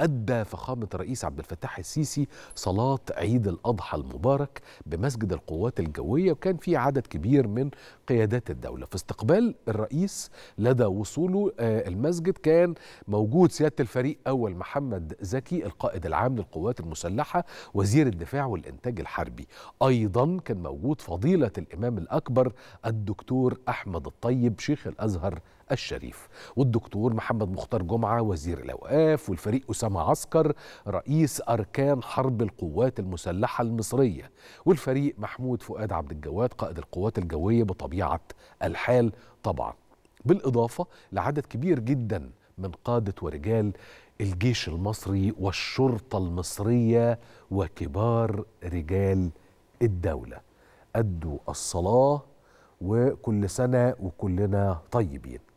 أدى فخامة الرئيس عبد الفتاح السيسي صلاة عيد الأضحى المبارك بمسجد القوات الجوية وكان في عدد كبير من قيادات الدولة في استقبال الرئيس لدى وصوله آه، المسجد كان موجود سيادة الفريق أول محمد زكي القائد العام للقوات المسلحة وزير الدفاع والإنتاج الحربي أيضا كان موجود فضيلة الإمام الأكبر الدكتور أحمد الطيب شيخ الأزهر الشريف والدكتور محمد مختار جمعة وزير الأوقاف والفريق أسامة عسكر رئيس أركان حرب القوات المسلحة المصرية والفريق محمود فؤاد عبد الجواد قائد القوات الجوية بطبيعة الحال طبعا بالإضافة لعدد كبير جدا من قادة ورجال الجيش المصري والشرطة المصرية وكبار رجال الدولة أدوا الصلاة وكل سنة وكلنا طيبين